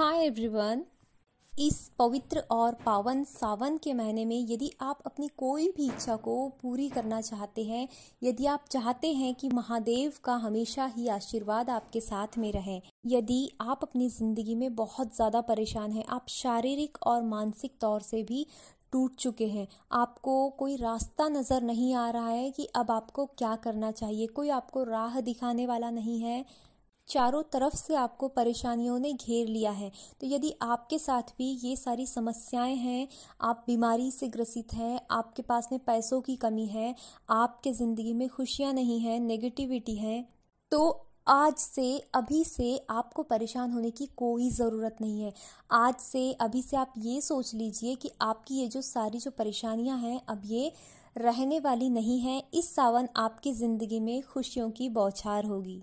hi everyone इस पवित्र और पावन सावन के महीने में यदि आप अपनी कोई भी इच्छा को पूरी करना चाहते हैं यदि आप चाहते हैं कि महादेव का हमेशा ही आशीर्वाद आपके साथ में रहे यदि आप अपनी ज़िंदगी में बहुत ज़्यादा परेशान हैं आप शारीरिक और मानसिक तौर से भी टूट चुके हैं आपको कोई रास्ता नज़र नहीं आ रहा है कि अब आपको क्या करना चाहिए कोई आपको राह दिखाने वाला नहीं है चारों तरफ से आपको परेशानियों ने घेर लिया है तो यदि आपके साथ भी ये सारी समस्याएं हैं आप बीमारी से ग्रसित हैं आपके पास में पैसों की कमी है आपके ज़िंदगी में खुशियाँ नहीं हैं नेगेटिविटी है तो आज से अभी से आपको परेशान होने की कोई ज़रूरत नहीं है आज से अभी से आप ये सोच लीजिए कि आपकी ये जो सारी जो परेशानियां हैं अब ये रहने वाली नहीं है इस सावन आपकी ज़िंदगी में खुशियों की बौछार होगी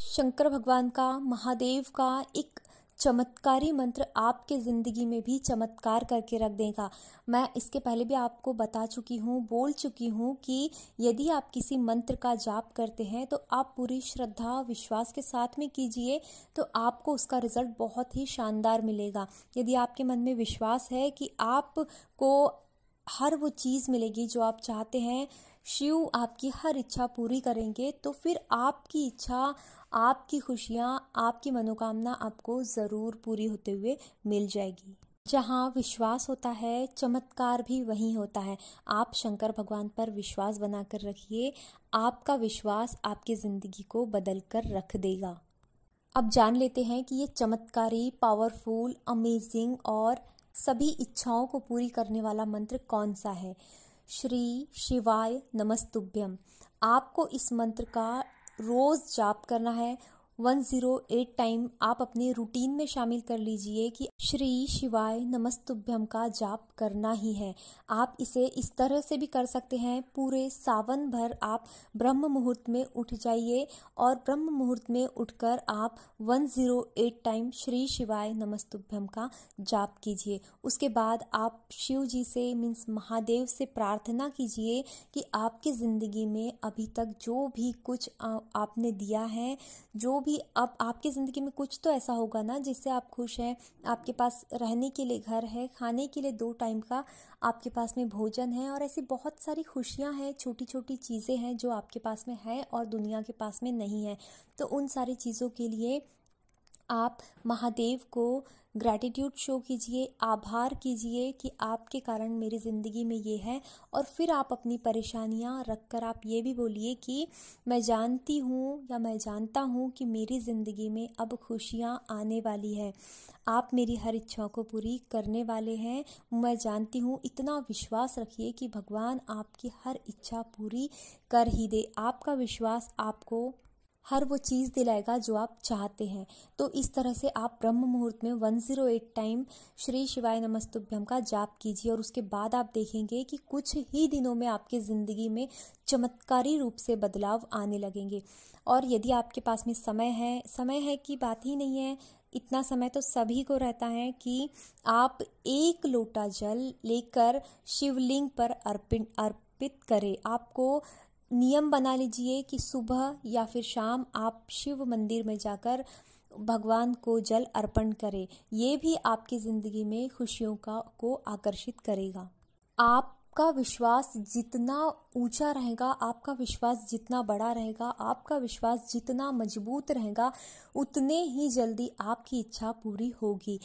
शंकर भगवान का महादेव का एक चमत्कारी मंत्र आपके ज़िंदगी में भी चमत्कार करके रख देगा मैं इसके पहले भी आपको बता चुकी हूँ बोल चुकी हूँ कि यदि आप किसी मंत्र का जाप करते हैं तो आप पूरी श्रद्धा विश्वास के साथ में कीजिए तो आपको उसका रिजल्ट बहुत ही शानदार मिलेगा यदि आपके मन में विश्वास है कि आपको हर वो चीज़ मिलेगी जो आप चाहते हैं शिव आपकी हर इच्छा पूरी करेंगे तो फिर आपकी इच्छा आपकी खुशियाँ आपकी मनोकामना आपको ज़रूर पूरी होते हुए मिल जाएगी जहाँ विश्वास होता है चमत्कार भी वहीं होता है आप शंकर भगवान पर विश्वास बनाकर रखिए आपका विश्वास आपकी ज़िंदगी को बदल कर रख देगा अब जान लेते हैं कि ये चमत्कारी पावरफुल अमेजिंग और सभी इच्छाओं को पूरी करने वाला मंत्र कौन सा है श्री शिवाय नमस्तुभ्यम आपको इस मंत्र का रोज जाप करना है 108 टाइम आप अपने रूटीन में शामिल कर लीजिए कि श्री शिवाय नमस्तुभ्यम का जाप करना ही है आप इसे इस तरह से भी कर सकते हैं पूरे सावन भर आप ब्रह्म मुहूर्त में उठ जाइए और ब्रह्म मुहूर्त में उठकर आप 108 टाइम श्री शिवाय नमस्तुभ्यम का जाप कीजिए उसके बाद आप शिव जी से मीन्स महादेव से प्रार्थना कीजिए कि आपकी ज़िंदगी में अभी तक जो भी कुछ आ, आपने दिया है जो भी अब आपकी ज़िंदगी में कुछ तो ऐसा होगा ना जिससे आप खुश हैं आपके पास रहने के लिए घर है खाने के लिए दो टाइम का आपके पास में भोजन है और ऐसी बहुत सारी खुशियाँ हैं छोटी छोटी चीज़ें हैं जो आपके पास में है और दुनिया के पास में नहीं है तो उन सारी चीज़ों के लिए आप महादेव को ग्रैटिट्यूड शो कीजिए आभार कीजिए कि आपके कारण मेरी ज़िंदगी में ये है और फिर आप अपनी परेशानियाँ रख कर आप ये भी बोलिए कि मैं जानती हूँ या मैं जानता हूँ कि मेरी ज़िंदगी में अब खुशियाँ आने वाली है आप मेरी हर इच्छाओं को पूरी करने वाले हैं मैं जानती हूँ इतना विश्वास रखिए कि भगवान आपकी हर इच्छा पूरी कर ही दे आपका विश्वास आपको हर वो चीज़ दिलाएगा जो आप चाहते हैं तो इस तरह से आप ब्रह्म मुहूर्त में वन ज़ीरो एट टाइम श्री शिवाय नमस्तुभ्यम का जाप कीजिए और उसके बाद आप देखेंगे कि कुछ ही दिनों में आपकी ज़िंदगी में चमत्कारी रूप से बदलाव आने लगेंगे और यदि आपके पास में समय है समय है कि बात ही नहीं है इतना समय तो सभी को रहता है कि आप एक लोटा जल लेकर शिवलिंग पर अर्पित अर्पित करें आपको नियम बना लीजिए कि सुबह या फिर शाम आप शिव मंदिर में जाकर भगवान को जल अर्पण करें ये भी आपकी ज़िंदगी में खुशियों का को आकर्षित करेगा आपका विश्वास जितना ऊंचा रहेगा आपका विश्वास जितना बड़ा रहेगा आपका विश्वास जितना मजबूत रहेगा उतने ही जल्दी आपकी इच्छा पूरी होगी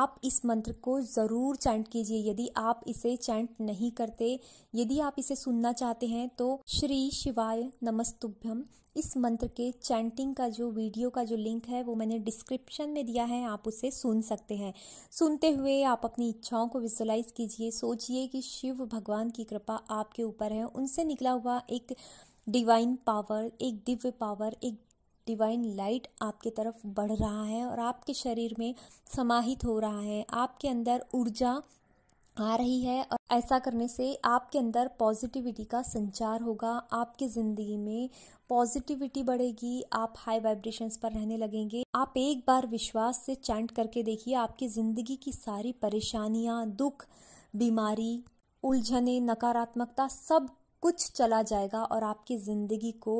आप इस मंत्र को ज़रूर चैंट कीजिए यदि आप इसे चैंट नहीं करते यदि आप इसे सुनना चाहते हैं तो श्री शिवाय नमस्तुभ्यम इस मंत्र के चैंटिंग का जो वीडियो का जो लिंक है वो मैंने डिस्क्रिप्शन में दिया है आप उसे सुन सकते हैं सुनते हुए आप अपनी इच्छाओं को विजुलाइज कीजिए सोचिए कि शिव भगवान की कृपा आपके ऊपर है उनसे से निकला हुआ एक डिवाइन पावर एक दिव्य पावर एक डिवाइन लाइट आपके तरफ बढ़ रहा है और आपके शरीर में समाहित हो रहा है आपके अंदर ऊर्जा आ रही है और ऐसा करने से आपके अंदर पॉजिटिविटी का संचार होगा आपकी ज़िंदगी में पॉजिटिविटी बढ़ेगी आप हाई वाइब्रेशंस पर रहने लगेंगे आप एक बार विश्वास से चैंट करके देखिए आपकी ज़िंदगी की सारी परेशानियाँ दुख बीमारी उलझने नकारात्मकता सब कुछ चला जाएगा और आपकी ज़िंदगी को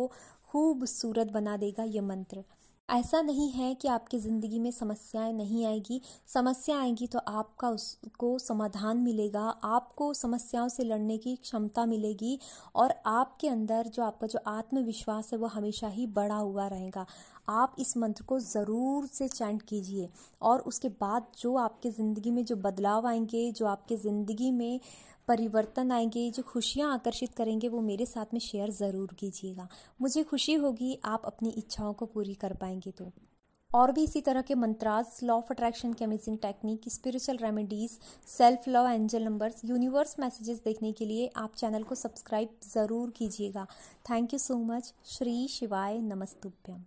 खूबसूरत बना देगा ये मंत्र ऐसा नहीं है कि आपकी ज़िंदगी में समस्याएं नहीं आएगी समस्या आएगी तो आपका उसको समाधान मिलेगा आपको समस्याओं से लड़ने की क्षमता मिलेगी और आपके अंदर जो आपका जो आत्मविश्वास है वो हमेशा ही बढ़ा हुआ रहेगा आप इस मंत्र को ज़रूर से चैंट कीजिए और उसके बाद जो आपके ज़िंदगी में जो बदलाव आएंगे जो आपके ज़िंदगी में परिवर्तन आएंगे जो खुशियाँ आकर्षित करेंगे वो मेरे साथ में शेयर ज़रूर कीजिएगा मुझे खुशी होगी आप अपनी इच्छाओं को पूरी कर पाएंगे तो और भी इसी तरह के मंत्रास लॉ ऑफ अट्रैक्शन के amazing technique spiritual remedies self love angel numbers universe messages देखने के लिए आप चैनल को सब्सक्राइब ज़रूर कीजिएगा थैंक यू सो मच श्री शिवाय नमस्तुभ्यम